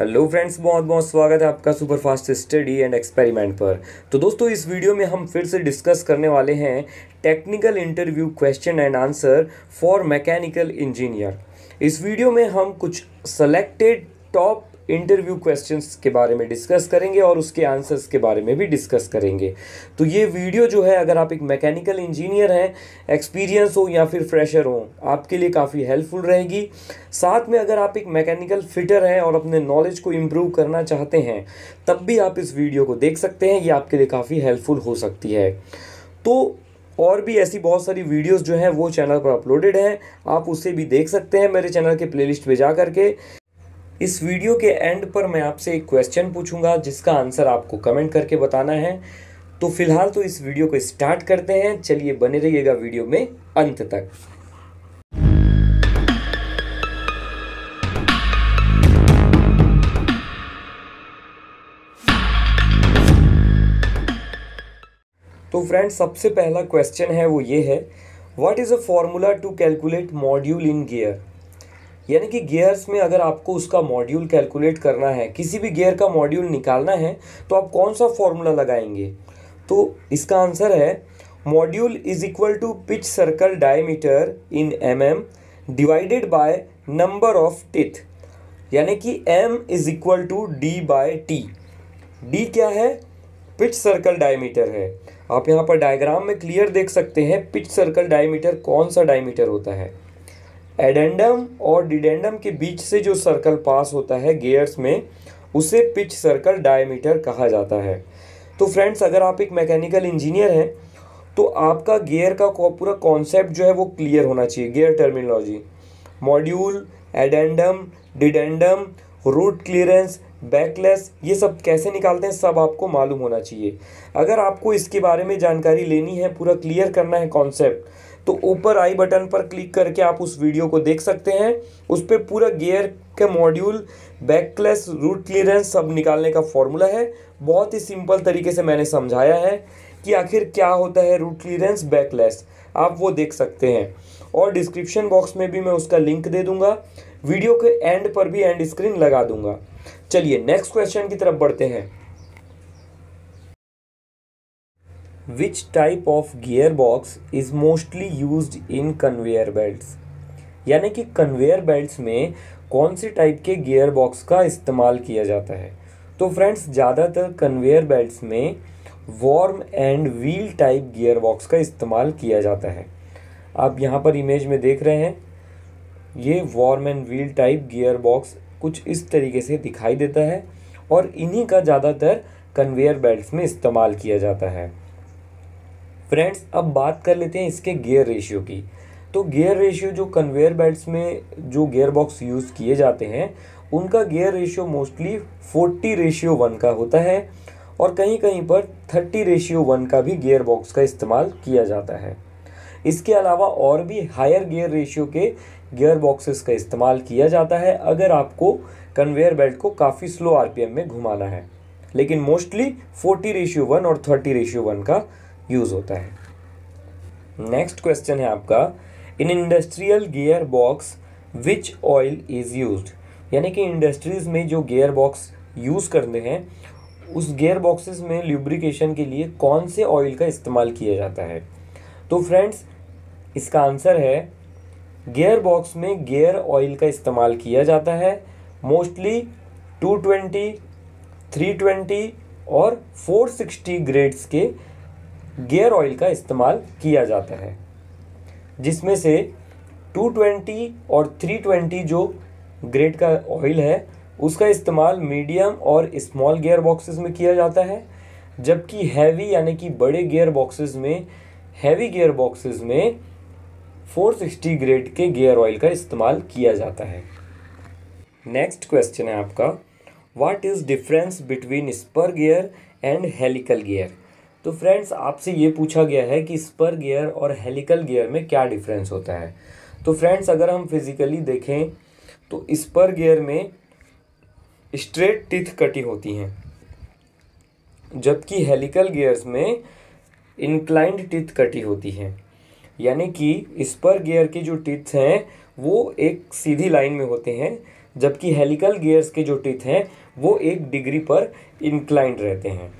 hello friends बहुत बहुत स्वागत है आपका super fast study and experiment पर तो दोस्तों इस वीडियो में हम फिर से डिस्कस करने वाले हैं technical interview question and answer for mechanical engineer इस वीडियो में हम कुछ सेलेक्टेड टॉप इंटरव्यू क्वेश्चन के बारे में डिस्कस करेंगे और उसके आंसर्स के बारे में भी डिस्कस करेंगे तो ये वीडियो जो है अगर आप एक मैकेनिकल इंजीनियर हैं एक्सपीरियंस हो या फिर फ्रेशर हो आपके लिए काफ़ी हेल्पफुल रहेगी साथ में अगर आप एक मैकेनिकल फिटर हैं और अपने नॉलेज को इम्प्रूव करना चाहते हैं तब भी आप इस वीडियो को देख सकते हैं ये आपके लिए काफ़ी हेल्पफुल हो सकती है तो और भी ऐसी बहुत सारी वीडियोस जो हैं वो चैनल पर अपलोडेड हैं आप उसे भी देख सकते हैं मेरे चैनल के प्लेलिस्ट पे जा करके इस वीडियो के एंड पर मैं आपसे एक क्वेश्चन पूछूंगा जिसका आंसर आपको कमेंट करके बताना है तो फिलहाल तो इस वीडियो को स्टार्ट करते हैं चलिए बने रहिएगा वीडियो में अंत तक तो फ्रेंड्स सबसे पहला क्वेश्चन है वो ये है what is a formula to calculate module in gear यानी कि गियर्स में अगर आपको उसका मॉड्यूल कैलकुलेट करना है किसी भी गियर का मॉड्यूल निकालना है तो आप कौन सा फॉर्मूला लगाएंगे तो इसका आंसर है module is equal to pitch circle diameter in M M divided by number of teeth यानी कि M is equal to D by T D क्या है पिच सर्कल डायमीटर है आप यहाँ पर डायग्राम में क्लियर देख सकते हैं पिच सर्कल डायमीटर कौन सा डायमीटर होता है एडेंडम और डिडेंडम के बीच से जो सर्कल पास होता है गेयर्स में उसे पिच सर्कल डायमीटर कहा जाता है तो फ्रेंड्स अगर आप एक मैकेनिकल इंजीनियर हैं तो आपका गेयर का पूरा कॉन्सेप्ट जो है वो क्लियर होना चाहिए gear terminology module addendum dedendum root clearance backlash ये सब कैसे निकालते हैं सब आपको मालूम होना चाहिए अगर आपको इसके बारे में जानकारी लेनी है पूरा क्लियर करना है कॉन्सेप्ट तो ऊपर आई बटन पर क्लिक करके आप उस वीडियो को देख सकते हैं उस पर पूरा गियर के मॉड्यूल बैकलेस रूट क्लियरेंस सब निकालने का फॉर्मूला है बहुत ही सिंपल तरीके से मैंने समझाया है कि आखिर क्या होता है रूट क्लियरेंस बैकलेस आप वो देख सकते हैं और डिस्क्रिप्शन बॉक्स में भी मैं उसका लिंक दे दूंगा वीडियो के एंड पर भी एंड स्क्रीन लगा दूंगा चलिए नेक्स्ट क्वेश्चन की तरफ बढ़ते हैं which type of gear box is mostly use in conveyor belt यानी कि कन्वेयर बेल्ट में कौन से टाइप के गियर बॉक्स का इस्तेमाल किया जाता है तो फ्रेंड्स ज़्यादातर कन्वेयर बेल्ट्स में worm and wheel type gear box का इस्तेमाल किया जाता है आप यहाँ पर इमेज में देख रहे हैं ये worm and wheel type gear box कुछ इस तरीके से दिखाई देता है और इन्हीं का ज़्यादातर कन्वेयर बेल्ट्स में इस्तेमाल किया जाता है फ्रेंड्स अब बात कर लेते हैं इसके गियर रेशियो की तो गियर रेशियो जो कन्वेयर बेल्ट्स में जो गियर बॉक्स यूज़ किए जाते हैं उनका gear ratio mostly forty ratio one का होता है और कहीं कहीं पर थर्टी रेशियो वन का भी गियर बॉक्स का इस्तेमाल किया जाता है इसके अलावा और भी हायर गियर रेशियो के गियर बॉक्सेस का इस्तेमाल किया जाता है अगर आपको कन्वेयर बेल्ट को काफ़ी स्लो आरपीएम में घुमाना है लेकिन मोस्टली फोर्टी रेशियो वन और थर्टी रेशियो वन का यूज़ होता है नेक्स्ट क्वेश्चन है आपका in industrial gear box which oil is use यानी कि इंडस्ट्रीज़ में जो गेयर बॉक्स यूज़ करते हैं उस गेयर बॉक्सेस में ल्यूब्रिकेशन के लिए कौन से ऑयल का इस्तेमाल किया जाता है तो फ्रेंड्स इसका आंसर है गेयर बॉक्स में गेयर ऑयल का इस्तेमाल किया जाता है मोस्टली 220, 320 और 460 ग्रेड्स के गियर ऑयल का इस्तेमाल किया जाता है जिसमें से 220 और 320 जो ग्रेड का ऑयल है उसका इस्तेमाल मीडियम और स्मॉल गियर बॉक्सेस में किया जाता है जबकि हैवी यानी कि बड़े गियर बॉक्सेस में हैवी गियर बॉक्सेस में 460 ग्रेड के गियर ऑयल का इस्तेमाल किया जाता है नेक्स्ट क्वेश्चन है आपका what is difference between spur gear and helical gear तो फ्रेंड्स आपसे ये पूछा गया है कि स्पर गियर और हेलिकल गियर में क्या डिफरेंस होता है तो फ्रेंड्स अगर हम फिज़िकली देखें तो स्पर गियर में स्ट्रेट टिथ कटी होती हैं जबकि हेलिकल गियर्स में इंक्लाइंड टिथ कटी होती हैं यानी कि स्पर गियर के जो टिथ हैं वो एक सीधी लाइन में होते हैं जबकि हेलिकल गियर्स के जो टिथ हैं वो एक डिग्री पर इंक्लाइंड रहते हैं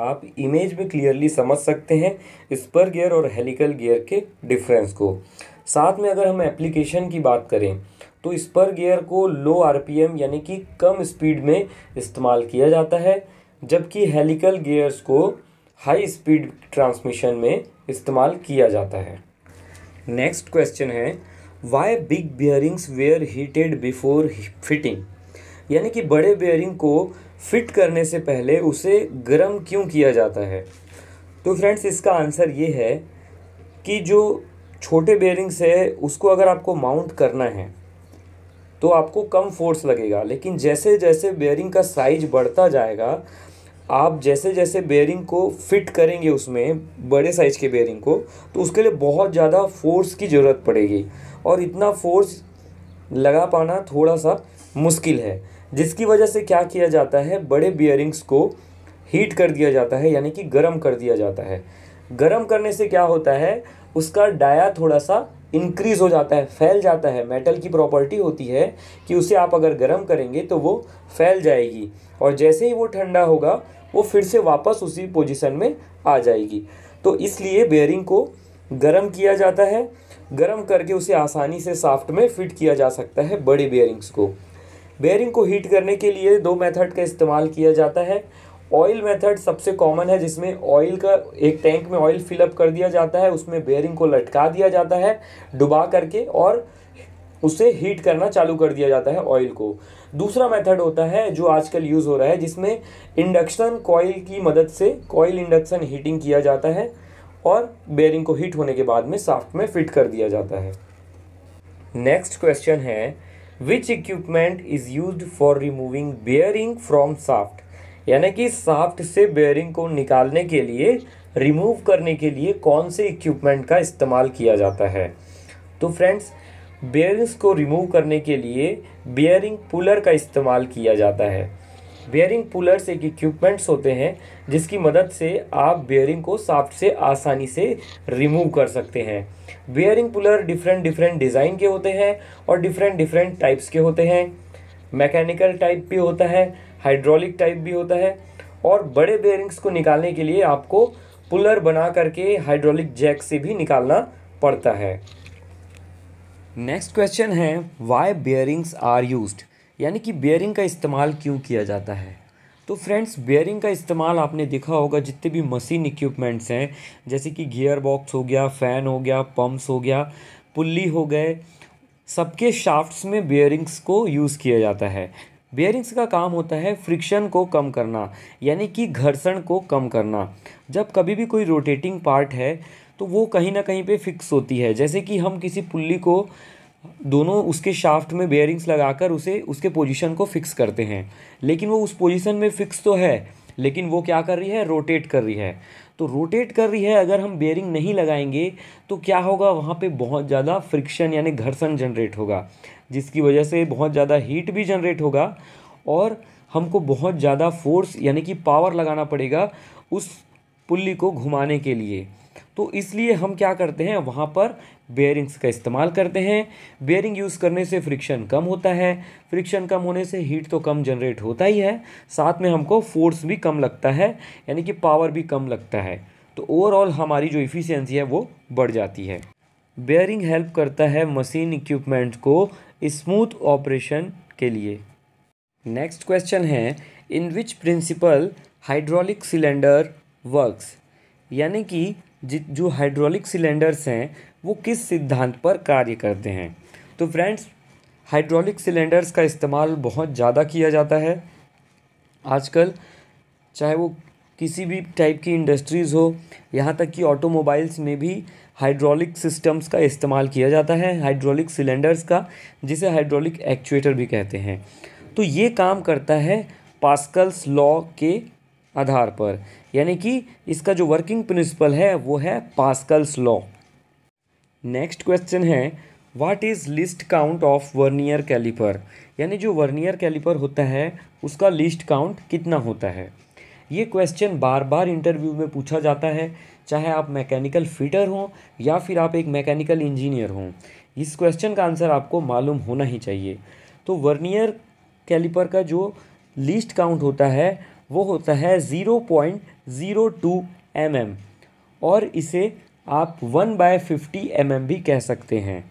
आप इमेज में क्लियरली समझ सकते हैं स्पर गियर और हेलिकल गियर के डिफरेंस को साथ में अगर हम एप्लीकेशन की बात करें तो स्पर गियर को लो आरपीएम यानी कि कम स्पीड में इस्तेमाल किया जाता है जबकि हेलिकल गियर्स को हाई स्पीड ट्रांसमिशन में इस्तेमाल किया जाता है नेक्स्ट क्वेश्चन है why big bearings were heated before fitting यानी कि बड़े बेयरिंग को फिट करने से पहले उसे गर्म क्यों किया जाता है तो फ्रेंड्स इसका आंसर ये है कि जो छोटे बेयरिंग्स है उसको अगर आपको माउंट करना है तो आपको कम फोर्स लगेगा लेकिन जैसे जैसे बेयरिंग का साइज बढ़ता जाएगा आप जैसे जैसे बेयरिंग को फिट करेंगे उसमें बड़े साइज के बेयरिंग को तो उसके लिए बहुत ज़्यादा फोर्स की ज़रूरत पड़ेगी और इतना फोर्स लगा पाना थोड़ा सा मुश्किल है जिसकी वजह से क्या किया जाता है बड़े बियरिंग्स को हीट कर दिया जाता है यानी कि गर्म कर दिया जाता है गर्म करने से क्या होता है उसका डाया थोड़ा सा इंक्रीज हो जाता है फैल जाता है मेटल की प्रॉपर्टी होती है कि उसे आप अगर गर्म करेंगे तो वो फैल जाएगी और जैसे ही वो ठंडा होगा वो फिर से वापस उसी पोजीशन में आ जाएगी तो इसलिए बेयरिंग को गर्म किया जाता है गर्म करके उसे आसानी से साफ्ट में फिट किया जा सकता है बड़े बेयरिंग्स को बेयरिंग को हीट करने के लिए दो मेथड का इस्तेमाल किया जाता है ऑयल मेथड सबसे कॉमन है जिसमें ऑयल का एक टैंक में ऑयल फिलअप कर दिया जाता है उसमें बेयरिंग को लटका दिया जाता है डुबा करके और उसे हीट करना चालू कर दिया जाता है ऑयल को दूसरा मेथड होता है जो आजकल यूज़ हो रहा है जिसमें इंडक्शन कॉयल की मदद से कॉयल इंडक्शन हीटिंग किया जाता है और बेयरिंग को हीट होने के बाद में साफ्ट में फिट कर दिया जाता है नेक्स्ट क्वेश्चन है which equipment is use for removing bearing from shaft यानी कि साफ्ट से बेयरिंग को निकालने के लिए रिमूव करने के लिए कौन से इक्विपमेंट का इस्तेमाल किया जाता है तो फ्रेंड्स बेयरिंग्स को रिमूव करने के लिए बेयरिंग पुलर का इस्तेमाल किया जाता है बेयरिंग पुलर्स एक इक्विपमेंट्स होते हैं जिसकी मदद से आप बेयरिंग को साफ्ट से आसानी से रिमूव कर सकते हैं bearing puller different different design के होते हैं और डिफरेंट डिफरेंट टाइप्स के होते हैं मैकेनिकल टाइप भी होता है हाइड्रोलिक टाइप भी होता है और बड़े बेयरिंग्स को निकालने के लिए आपको पुलर बना करके हाइड्रोलिक जैक से भी निकालना पड़ता है नेक्स्ट क्वेश्चन है वाई बेयरिंग्स आर यूज्ड यानी कि बेयरिंग का इस्तेमाल क्यों किया जाता है तो फ्रेंड्स बेयरिंग का इस्तेमाल आपने देखा होगा जितने भी मशीन इक्विपमेंट्स हैं जैसे कि गियर बॉक्स हो गया फ़ैन हो गया पम्प्स हो गया पुल्ली हो गए सबके शाफ्ट्स में बेयरिंग्स को यूज़ किया जाता है बेयरिंग्स का काम होता है फ्रिक्शन को कम करना यानी कि घर्षण को कम करना जब कभी भी कोई रोटेटिंग पार्ट है तो वो कहीं ना कहीं पे फिक्स होती है जैसे कि हम किसी पुल्ली को दोनों उसके शाफ्ट में बेयरिंग्स लगाकर उसे उसके पोजीशन को फिक्स करते हैं लेकिन वो उस पोजीशन में फिक्स तो है लेकिन वो क्या कर रही है रोटेट कर रही है तो रोटेट कर रही है अगर हम बेयरिंग नहीं लगाएंगे तो क्या होगा वहाँ पे बहुत ज़्यादा फ्रिक्शन यानी घर्षण जनरेट होगा जिसकी वजह से बहुत ज़्यादा हीट भी जनरेट होगा और हमको बहुत ज़्यादा फोर्स यानी कि पावर लगाना पड़ेगा उस पुल्ली को घुमाने के लिए तो इसलिए हम क्या करते हैं वहाँ पर बेयरिंग्स का इस्तेमाल करते हैं बेयरिंग यूज़ करने से फ्रिक्शन कम होता है फ्रिक्शन कम होने से हीट तो कम जनरेट होता ही है साथ में हमको फोर्स भी कम लगता है यानी कि पावर भी कम लगता है तो ओवरऑल हमारी जो इफ़िशेंसी है वो बढ़ जाती है बेयरिंग हेल्प करता है मशीन इक्विपमेंट को स्मूथ ऑपरेशन के लिए नेक्स्ट क्वेश्चन है in which principle hydraulic cylinder works यानी कि जो हाइड्रोलिक सिलेंडर्स हैं वो किस सिद्धांत पर कार्य करते हैं तो फ्रेंड्स हाइड्रोलिक सिलेंडर्स का इस्तेमाल बहुत ज़्यादा किया जाता है आजकल चाहे वो किसी भी टाइप की इंडस्ट्रीज़ हो यहाँ तक कि ऑटोमोबाइल्स में भी हाइड्रोलिक सिस्टम्स का इस्तेमाल किया जाता है हाइड्रोलिक सिलेंडर्स का जिसे हाइड्रोलिक एक्चुएटर भी कहते हैं तो ये काम करता है पास्कल्स लॉ के आधार पर यानी कि इसका जो वर्किंग प्रिंसिपल है वो है पास्कल्स लॉ नेक्स्ट क्वेश्चन है what is least count of vernier caliper यानी जो वर्नियर कैलिपर होता है उसका लिस्ट काउंट कितना होता है ये क्वेश्चन बार बार इंटरव्यू में पूछा जाता है चाहे आप मैकेनिकल फिटर हों या फिर आप एक मैकेनिकल इंजीनियर हों इस क्वेश्चन का आंसर आपको मालूम होना ही चाहिए तो वर्नियर कैलिपर का जो लिस्ट काउंट होता है वो होता है zero point zero two M M और इसे आप one by fifty M M भी कह सकते हैं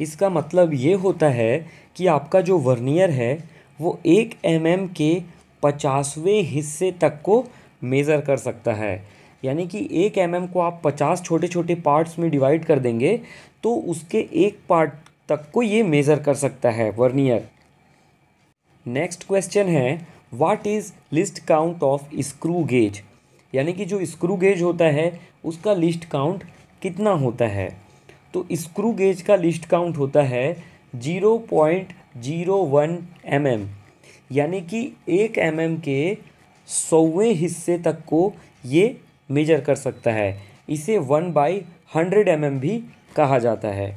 इसका मतलब ये होता है कि आपका जो वर्नियर है वो एक एम एम के पचासवें हिस्से तक को मेज़र कर सकता है यानी कि एक एम एम को आप पचास छोटे छोटे पार्ट्स में डिवाइड कर देंगे तो उसके एक पार्ट तक को ये मेज़र कर सकता है वर्नियर नेक्स्ट क्वेश्चन है what is least count of screw gauge यानी कि जो स्क्रू गेज होता है उसका लिस्ट काउंट कितना होता है तो स्क्रू गेज का लिस्ट काउंट होता है zero point zero one M M यानी कि एक एम mm एम के सौवें हिस्से तक को ये मेजर कर सकता है इसे one by hundred M M भी कहा जाता है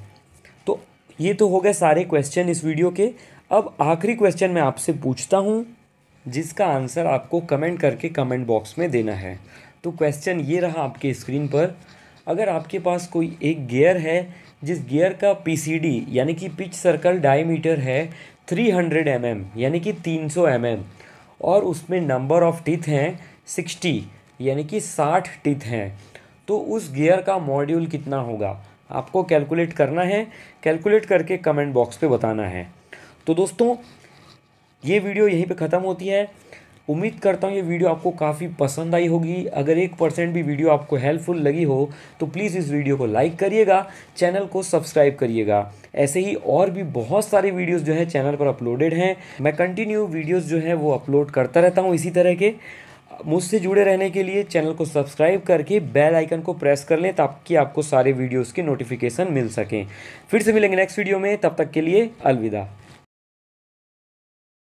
तो ये तो हो गए सारे क्वेश्चन इस वीडियो के अब आखिरी क्वेश्चन मैं आपसे पूछता हूँ जिसका आंसर आपको कमेंट करके कमेंट बॉक्स में देना है तो क्वेश्चन ये रहा आपके स्क्रीन पर अगर आपके पास कोई एक गियर है जिस गियर का पीसीडी यानी कि पिच सर्कल डायमीटर है 300 हंड्रेड mm, यानी कि 300 सौ mm, और उसमें नंबर ऑफ टीथ हैं 60 यानी कि 60 टीथ हैं तो उस गियर का मॉड्यूल कितना होगा आपको कैलकुलेट करना है कैलकुलेट करके कमेंट बॉक्स पे बताना है तो दोस्तों ये वीडियो यहीं पे ख़त्म होती है उम्मीद करता हूँ ये वीडियो आपको काफ़ी पसंद आई होगी अगर एक परसेंट भी वीडियो आपको हेल्पफुल लगी हो तो प्लीज़ इस वीडियो को लाइक करिएगा चैनल को सब्सक्राइब करिएगा ऐसे ही और भी बहुत सारे वीडियोस जो है चैनल पर अपलोडेड हैं मैं कंटिन्यू वीडियोस जो है वो अपलोड करता रहता हूँ इसी तरह के मुझसे जुड़े रहने के लिए चैनल को सब्सक्राइब करके बेल आइकन को प्रेस कर लें ताकि आपको सारे वीडियोज़ की नोटिफिकेशन मिल सकें फिर से मिलेंगे नेक्स्ट वीडियो में तब तक के लिए अलविदा